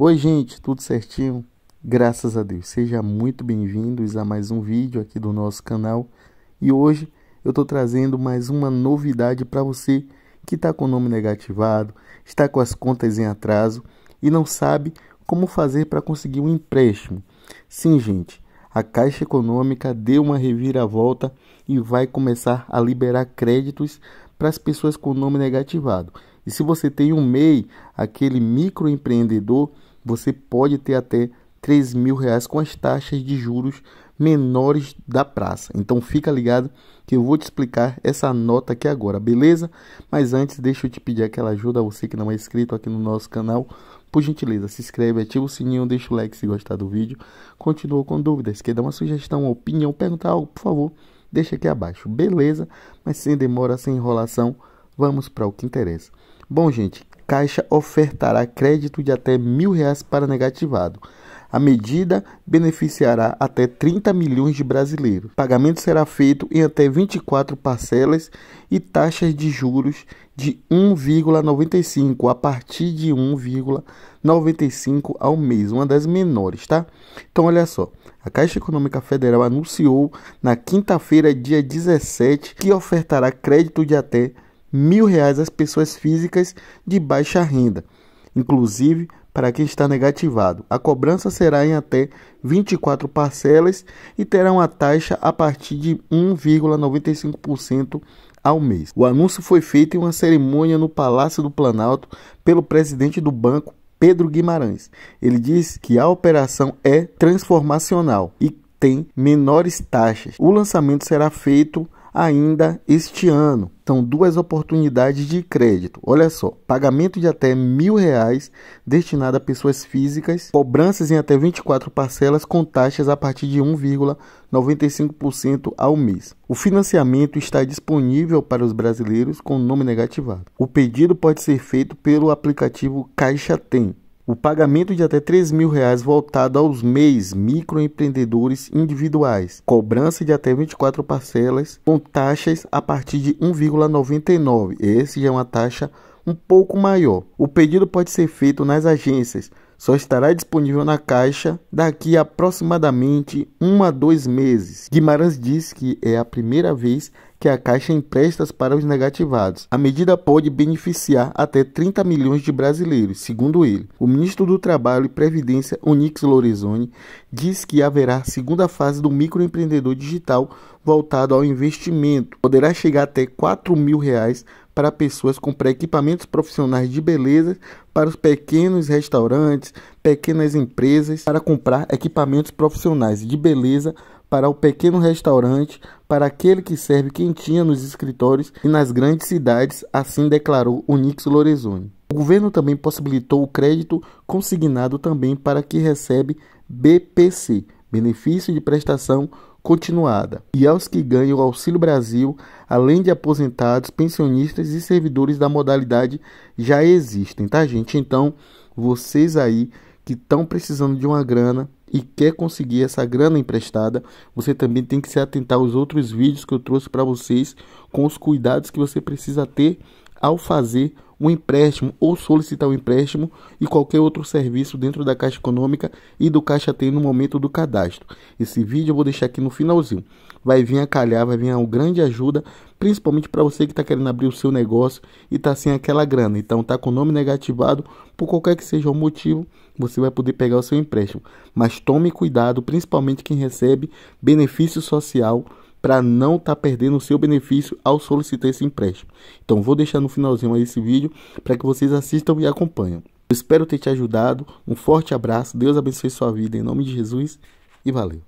Oi, gente, tudo certinho? Graças a Deus. Seja muito bem-vindos a mais um vídeo aqui do nosso canal. E hoje eu estou trazendo mais uma novidade para você que está com o nome negativado, está com as contas em atraso e não sabe como fazer para conseguir um empréstimo. Sim, gente, a Caixa Econômica deu uma reviravolta e vai começar a liberar créditos para as pessoas com nome negativado. E se você tem um MEI, aquele microempreendedor, você pode ter até 3 mil reais com as taxas de juros menores da praça. Então fica ligado que eu vou te explicar essa nota aqui agora, beleza? Mas antes deixa eu te pedir aquela ajuda a você que não é inscrito aqui no nosso canal. Por gentileza, se inscreve, ativa o sininho, deixa o like se gostar do vídeo. Continua com dúvidas, quer dar uma sugestão, uma opinião, perguntar algo, por favor deixa aqui abaixo, beleza? Mas sem demora, sem enrolação, vamos para o que interessa. Bom, gente, Caixa ofertará crédito de até mil reais para negativado. A medida beneficiará até 30 milhões de brasileiros. O pagamento será feito em até 24 parcelas e taxas de juros de 1,95 a partir de 1,95 ao mês, uma das menores, tá? Então olha só, a Caixa Econômica Federal anunciou na quinta-feira, dia 17, que ofertará crédito de até mil reais às pessoas físicas de baixa renda inclusive para quem está negativado. A cobrança será em até 24 parcelas e terá uma taxa a partir de 1,95% ao mês. O anúncio foi feito em uma cerimônia no Palácio do Planalto pelo presidente do banco, Pedro Guimarães. Ele diz que a operação é transformacional e tem menores taxas. O lançamento será feito ainda este ano. são então, duas oportunidades de crédito. Olha só, pagamento de até mil reais destinado a pessoas físicas, cobranças em até 24 parcelas com taxas a partir de 1,95% ao mês. O financiamento está disponível para os brasileiros com nome negativado. O pedido pode ser feito pelo aplicativo Caixa Tem o pagamento de até 3 mil reais voltado aos MEIs, microempreendedores individuais, cobrança de até 24 parcelas com taxas a partir de 1,99. Esse já é uma taxa um pouco maior. O pedido pode ser feito nas agências, só estará disponível na Caixa daqui a aproximadamente um a dois meses. Guimarães diz que é a primeira vez que a Caixa empresta para os negativados. A medida pode beneficiar até 30 milhões de brasileiros, segundo ele. O ministro do Trabalho e Previdência, Onix Lorenzoni, diz que haverá segunda fase do microempreendedor digital voltado ao investimento. Poderá chegar até 4 mil reais para pessoas comprar equipamentos profissionais de beleza para os pequenos restaurantes, pequenas empresas, para comprar equipamentos profissionais de beleza para o pequeno restaurante, para aquele que serve quentinha nos escritórios e nas grandes cidades, assim declarou o Nix Lorezone. O governo também possibilitou o crédito consignado também para que recebe BPC, benefício de prestação continuada, e aos que ganham o Auxílio Brasil, além de aposentados, pensionistas e servidores da modalidade já existem, tá gente? Então, vocês aí que estão precisando de uma grana, e quer conseguir essa grana emprestada, você também tem que se atentar aos outros vídeos que eu trouxe para vocês com os cuidados que você precisa ter ao fazer um empréstimo ou solicitar um empréstimo e qualquer outro serviço dentro da Caixa Econômica e do Caixa Tem no momento do cadastro. Esse vídeo eu vou deixar aqui no finalzinho. Vai vir a calhar, vai vir uma grande ajuda, principalmente para você que está querendo abrir o seu negócio e está sem aquela grana. Então está com o nome negativado, por qualquer que seja o motivo, você vai poder pegar o seu empréstimo. Mas tome cuidado, principalmente quem recebe benefício social para não estar tá perdendo o seu benefício ao solicitar esse empréstimo. Então vou deixar no finalzinho esse vídeo para que vocês assistam e acompanhem. Eu espero ter te ajudado. Um forte abraço. Deus abençoe sua vida em nome de Jesus e valeu.